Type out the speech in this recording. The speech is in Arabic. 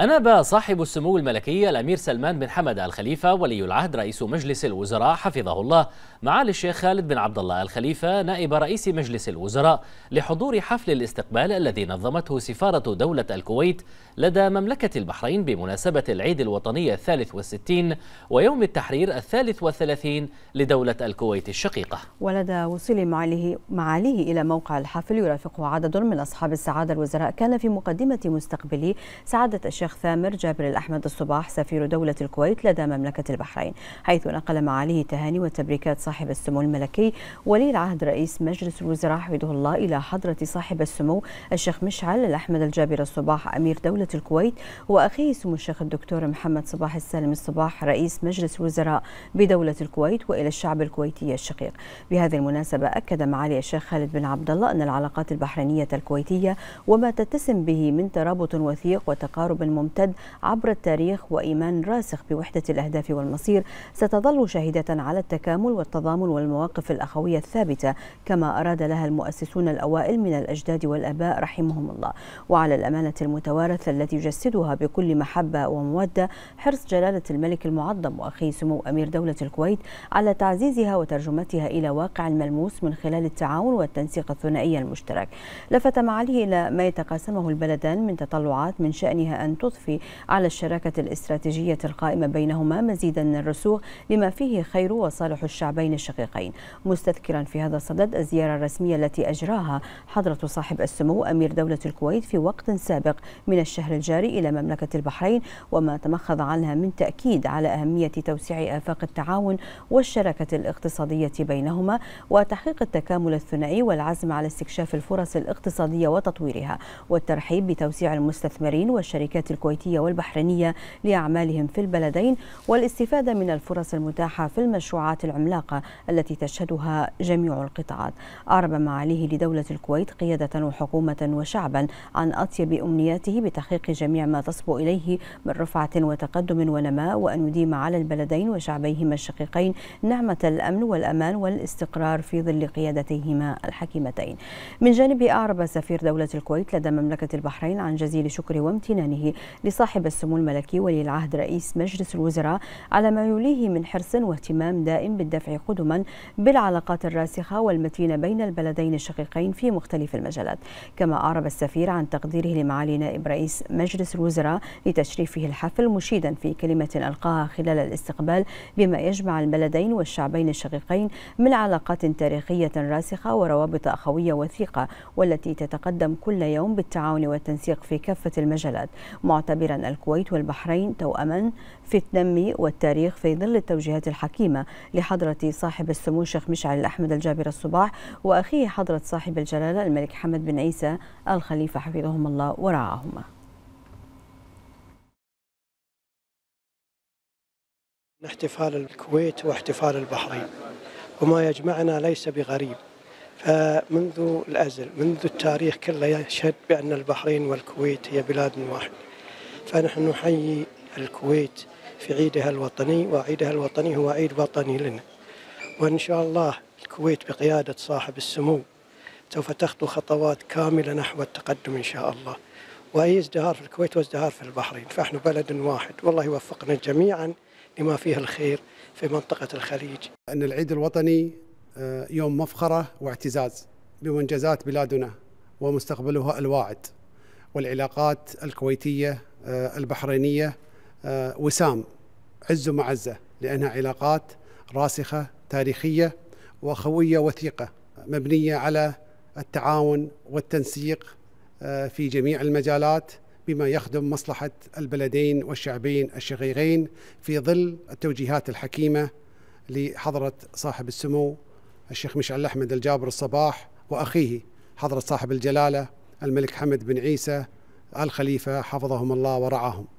أناب صاحب السمو الملكي الأمير سلمان بن حمد الخليفة ولي العهد رئيس مجلس الوزراء حفظه الله معالي الشيخ خالد بن عبد الله الخليفة نائب رئيس مجلس الوزراء لحضور حفل الاستقبال الذي نظمته سفارة دولة الكويت لدى مملكة البحرين بمناسبة العيد الوطني الثالث والستين ويوم التحرير الثالث والثلاثين لدولة الكويت الشقيقة ولدى وصول معاليه, معاليه إلى موقع الحفل يرافقه عدد من أصحاب السعادة الوزراء كان في مقدمة مستقبلي سعادة الشيخ الشيخ ثامر جابر الأحمد الصباح سفير دولة الكويت لدى مملكة البحرين حيث نقل معاليه تهاني وتبريكات صاحب السمو الملكي ولي العهد رئيس مجلس الوزراء حفظه الله إلى حضرة صاحب السمو الشيخ مشعل الأحمد الجابر الصباح أمير دولة الكويت وأخيه سمو الشيخ الدكتور محمد صباح السالم الصباح رئيس مجلس الوزراء بدولة الكويت وإلى الشعب الكويتي الشقيق بهذه المناسبة أكد معالي الشيخ خالد بن عبد الله أن العلاقات البحرينية الكويتية وما تتسم به من ترابط وثيق وتقارب ممتد عبر التاريخ وإيمان راسخ بوحدة الأهداف والمصير ستظل شاهدة على التكامل والتضامن والمواقف الأخوية الثابتة كما أراد لها المؤسسون الأوائل من الأجداد والأباء رحمهم الله وعلى الأمانة المتوارثة التي يجسدها بكل محبة ومودة حرص جلالة الملك المعظم وأخيه سمو أمير دولة الكويت على تعزيزها وترجمتها إلى واقع ملموس من خلال التعاون والتنسيق الثنائي المشترك لفت معاليه إلى ما يتقاسمه البلدان من تطلعات من شأنها أن تضفي على الشراكة الاستراتيجية القائمة بينهما مزيدا من الرسوخ لما فيه خير وصالح الشعبين الشقيقين مستذكرا في هذا الصدد الزيارة الرسمية التي أجراها حضرة صاحب السمو أمير دولة الكويت في وقت سابق من الشهر الجاري إلى مملكة البحرين وما تمخض عنها من تأكيد على أهمية توسيع آفاق التعاون والشراكة الاقتصادية بينهما وتحقيق التكامل الثنائي والعزم على استكشاف الفرص الاقتصادية وتطويرها والترحيب بتوسيع المستثمرين والشركات الكويتية والبحرينية لأعمالهم في البلدين والاستفادة من الفرص المتاحة في المشروعات العملاقة التي تشهدها جميع القطاعات أعرب معاليه لدولة الكويت قيادة وحكومة وشعبا عن أطيب أمنياته بتحقيق جميع ما تصبو إليه من رفعة وتقدم ونماء وأن يديم على البلدين وشعبيهما الشقيقين نعمة الأمن والأمان والاستقرار في ظل قيادتيهما الحكيمتين من جانبه أعرب سفير دولة الكويت لدى مملكة البحرين عن جزيل شكر وامتنانه لصاحب السمو الملكي ولي العهد رئيس مجلس الوزراء على ما يوليه من حرص واهتمام دائم بالدفع قدما بالعلاقات الراسخة والمتينة بين البلدين الشقيقين في مختلف المجالات كما أعرب السفير عن تقديره لمعالي نائب رئيس مجلس الوزراء لتشريفه الحفل مشيدا في كلمة ألقاها خلال الاستقبال بما يجمع البلدين والشعبين الشقيقين من علاقات تاريخية راسخة وروابط أخوية وثيقة والتي تتقدم كل يوم بالتعاون والتنسيق في كافة المجالات معتبرا الكويت والبحرين توأما في التنمي والتاريخ في ظل التوجيهات الحكيمة لحضرة صاحب السمو الشيخ مشعل الأحمد الجابر الصباح وأخيه حضرة صاحب الجلالة الملك حمد بن عيسى الخليفة حفظهم الله ورعاهما احتفال الكويت واحتفال البحرين وما يجمعنا ليس بغريب فمنذ الأزل منذ التاريخ كله يشهد بأن البحرين والكويت هي بلاد واحدة فنحن نحيي الكويت في عيدها الوطني وعيدها الوطني هو عيد وطني لنا وإن شاء الله الكويت بقيادة صاحب السمو سوف تخطو خطوات كاملة نحو التقدم إن شاء الله وأي ازدهار في الكويت وازدهار في البحرين فنحن بلد واحد والله يوفقنا جميعا لما فيه الخير في منطقة الخليج أن العيد الوطني آه، يوم مفخرة واعتزاز بمنجزات بلادنا ومستقبلها الواعد والعلاقات الكويتية آه، البحرينية آه، وسام عز معزة لأنها علاقات راسخة تاريخية وأخوية وثيقة مبنية على التعاون والتنسيق آه، في جميع المجالات بما يخدم مصلحة البلدين والشعبين الشقيقين في ظل التوجيهات الحكيمة لحضرة صاحب السمو الشيخ مشعل أحمد الجابر الصباح وأخيه حضرة صاحب الجلالة الملك حمد بن عيسى الخليفة حفظهم الله ورعاهم